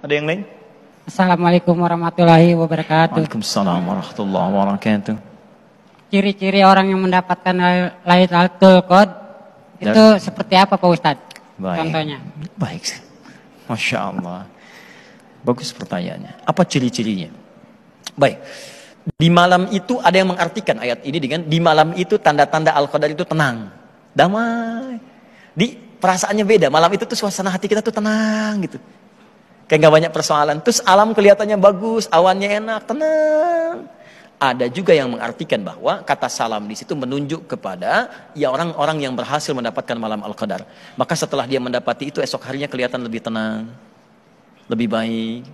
Ada yang lain? Assalamualaikum warahmatullahi wabarakatuh. Waalaikumsalam warahmatullahi wabarakatuh. Ciri-ciri orang yang mendapatkan Lailatul Qadar ya. itu Dar seperti apa Pak Ustadz? Baik. Contohnya. Baik. Masya Allah. Bagus pertanyaannya. Apa ciri-cirinya? Baik. Di malam itu ada yang mengartikan ayat ini dengan di malam itu tanda-tanda Al-Qadar itu tenang. Damai. Di perasaannya beda. Malam itu tuh suasana hati kita tuh tenang gitu. Kayak gak banyak persoalan. Terus alam kelihatannya bagus, awannya enak, tenang. Ada juga yang mengartikan bahwa kata salam di situ menunjuk kepada ya orang-orang yang berhasil mendapatkan malam Al-Qadar. Maka setelah dia mendapati itu esok harinya kelihatan lebih tenang, lebih baik,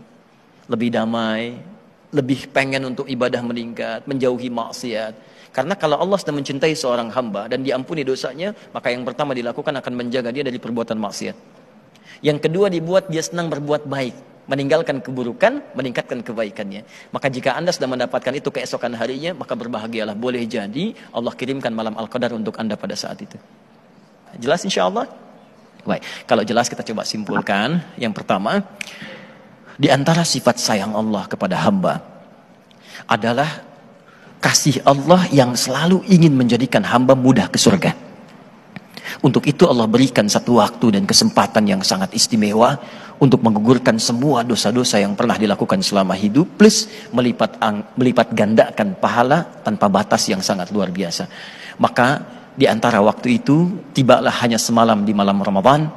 lebih damai, lebih pengen untuk ibadah meningkat, menjauhi maksiat. Karena kalau Allah sedang mencintai seorang hamba dan diampuni dosanya, maka yang pertama dilakukan akan menjaga dia dari perbuatan maksiat. Yang kedua dibuat dia senang berbuat baik, meninggalkan keburukan, meningkatkan kebaikannya. Maka jika Anda sudah mendapatkan itu keesokan harinya, maka berbahagialah. Boleh jadi Allah kirimkan malam Al-Qadar untuk Anda pada saat itu. Jelas insya Allah? Baik, kalau jelas kita coba simpulkan. Yang pertama, di antara sifat sayang Allah kepada hamba adalah kasih Allah yang selalu ingin menjadikan hamba mudah ke surga. Untuk itu Allah berikan satu waktu dan kesempatan yang sangat istimewa untuk menggugurkan semua dosa-dosa yang pernah dilakukan selama hidup plus melipat ang, melipat gandakan pahala tanpa batas yang sangat luar biasa. Maka di antara waktu itu tibalah hanya semalam di malam Ramadan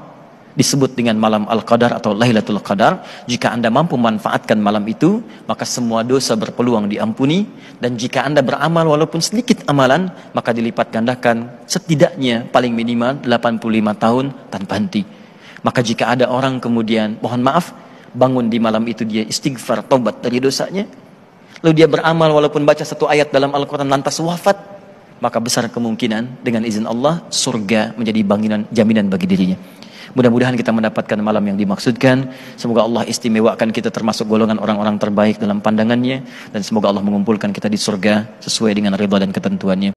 disebut dengan malam Al-Qadar atau Lailatul Qadar. Jika Anda mampu manfaatkan malam itu, maka semua dosa berpeluang diampuni dan jika Anda beramal walaupun sedikit amalan, maka dilipat gandakan setidaknya paling minimal 85 tahun tanpa henti. Maka jika ada orang kemudian mohon maaf bangun di malam itu dia istighfar tobat dari dosanya, lalu dia beramal walaupun baca satu ayat dalam Al-Qur'an lantas wafat, maka besar kemungkinan dengan izin Allah surga menjadi banginan jaminan bagi dirinya. Mudah-mudahan kita mendapatkan malam yang dimaksudkan. Semoga Allah istimewakan kita termasuk golongan orang-orang terbaik dalam pandangannya dan semoga Allah mengumpulkan kita di surga sesuai dengan ridha dan ketentuannya.